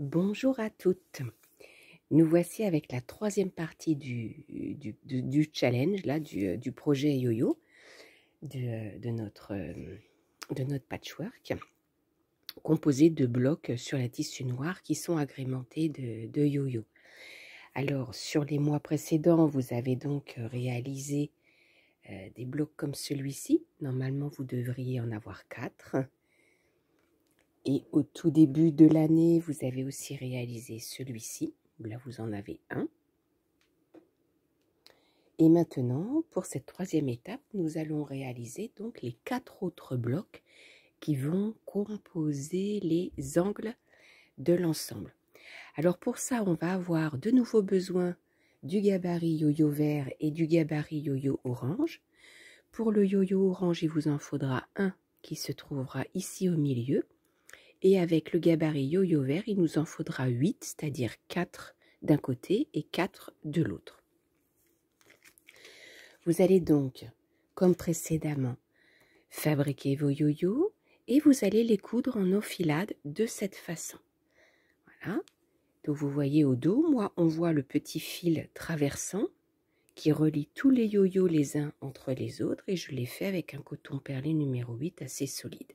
Bonjour à toutes. Nous voici avec la troisième partie du, challenge, là, euh, du, projet YoYo, de, euh, euh, de, notre, patchwork, composé de blocs sur la tissu noir qui sont agrémentés de, Yo-Yo Alors, sur les mois précédents, vous avez donc réalisé des blocs comme celui-ci. Normalement, vous devriez en avoir quatre. Et au tout début de l'année, vous avez aussi réalisé celui-ci. Là, vous en avez un. Et maintenant, pour cette troisième étape, nous allons réaliser donc les quatre autres blocs qui vont composer les angles de l'ensemble. Alors pour ça, on va avoir de nouveau besoin du gabarit yo-yo vert et du gabarit yo-yo orange. Pour le yo-yo orange, il vous en faudra un qui se trouvera ici au milieu. Et avec le gabarit yo-yo vert, il nous en faudra 8, c'est-à-dire 4 d'un côté et 4 de l'autre. Vous allez donc, comme précédemment, fabriquer vos yo-yo et vous allez les coudre en enfilade de cette façon. Voilà. Donc vous voyez au dos, moi on voit le petit fil traversant qui relie tous les yo-yo les uns entre les autres et je l'ai fait avec un coton perlé numéro 8 assez solide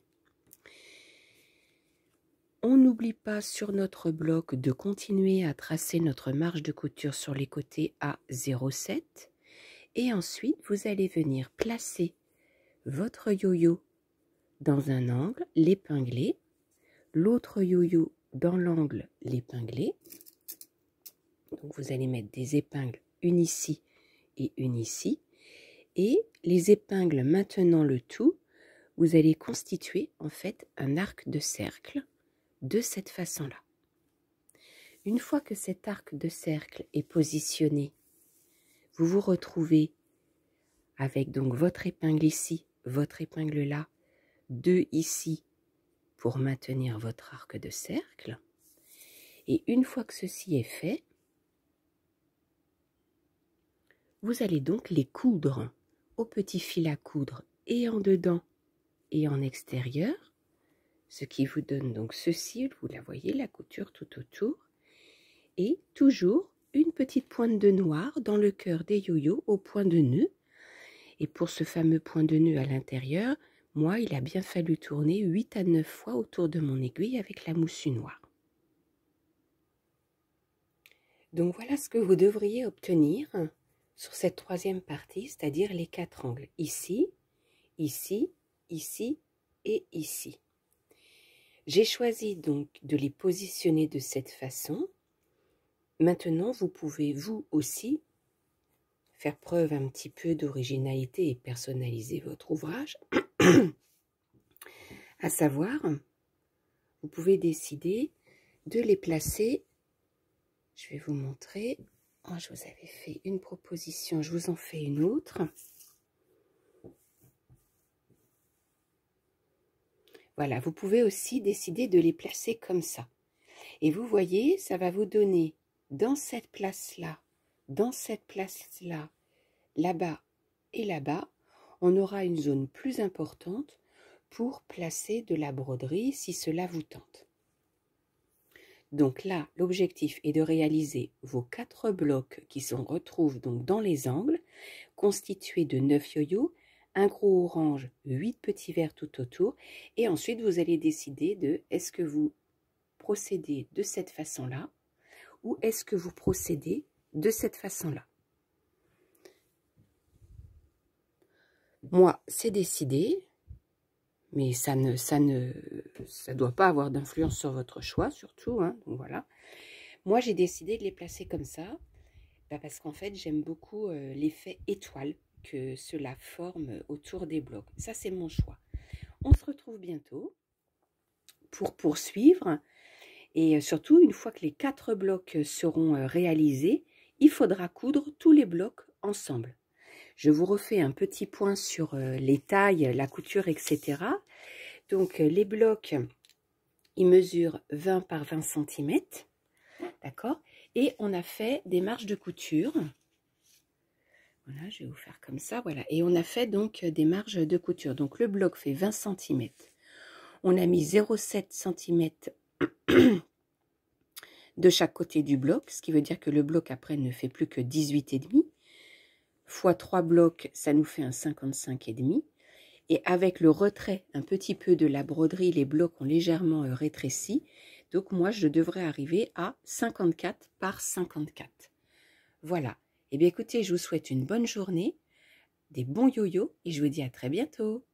on n'oublie pas sur notre bloc de continuer à tracer notre marge de couture sur les côtés à 0,7 et ensuite vous allez venir placer votre yo-yo dans un angle, l'épingler, l'autre yo-yo dans l'angle, l'épingler. Donc vous allez mettre des épingles une ici et une ici. Et les épingles maintenant le tout, vous allez constituer en fait un arc de cercle de cette façon-là. Une fois que cet arc de cercle est positionné, vous vous retrouvez avec donc votre épingle ici, votre épingle là, deux ici pour maintenir votre arc de cercle. Et une fois que ceci est fait, vous allez donc les coudre au petit fil à coudre et en dedans et en extérieur ce qui vous donne donc ceci, vous la voyez, la couture tout autour. Et toujours une petite pointe de noir dans le cœur des yo-yo au point de nœud. Et pour ce fameux point de nœud à l'intérieur, moi, il a bien fallu tourner 8 à 9 fois autour de mon aiguille avec la moussue noire. Donc voilà ce que vous devriez obtenir sur cette troisième partie, c'est-à-dire les quatre angles. Ici, ici, ici et ici. J'ai choisi donc de les positionner de cette façon. Maintenant, vous pouvez vous aussi faire preuve un petit peu d'originalité et personnaliser votre ouvrage. à savoir, vous pouvez décider de les placer. Je vais vous montrer. Oh, je vous avais fait une proposition, je vous en fais une autre. Voilà, vous pouvez aussi décider de les placer comme ça. Et vous voyez, ça va vous donner dans cette place-là, dans cette place-là, là-bas et là-bas, on aura une zone plus importante pour placer de la broderie si cela vous tente. Donc là, l'objectif est de réaliser vos quatre blocs qui se retrouvent donc dans les angles, constitués de neuf yo-yo un gros orange, huit petits verres tout autour. Et ensuite, vous allez décider de est-ce que vous procédez de cette façon-là ou est-ce que vous procédez de cette façon-là. Moi, c'est décidé, mais ça ne, ça ne ça doit pas avoir d'influence sur votre choix, surtout. Hein, donc voilà. Moi, j'ai décidé de les placer comme ça, bah, parce qu'en fait, j'aime beaucoup euh, l'effet étoile que cela forme autour des blocs Ça, c'est mon choix. On se retrouve bientôt pour poursuivre. Et euh, surtout, une fois que les quatre blocs seront euh, réalisés, il faudra coudre tous les blocs ensemble. Je vous refais un petit point sur euh, les tailles, la couture, etc. Donc, les blocs, ils mesurent 20 par 20 cm. D'accord Et on a fait des marges de couture voilà, je vais vous faire comme ça, voilà. Et on a fait donc euh, des marges de couture. Donc le bloc fait 20 cm. On a mis 0,7 cm de chaque côté du bloc, ce qui veut dire que le bloc après ne fait plus que 18,5. Fois 3 blocs, ça nous fait un 55,5. Et avec le retrait un petit peu de la broderie, les blocs ont légèrement euh, rétréci. Donc moi, je devrais arriver à 54 par 54. Voilà. Eh bien écoutez, je vous souhaite une bonne journée, des bons yo-yo et je vous dis à très bientôt.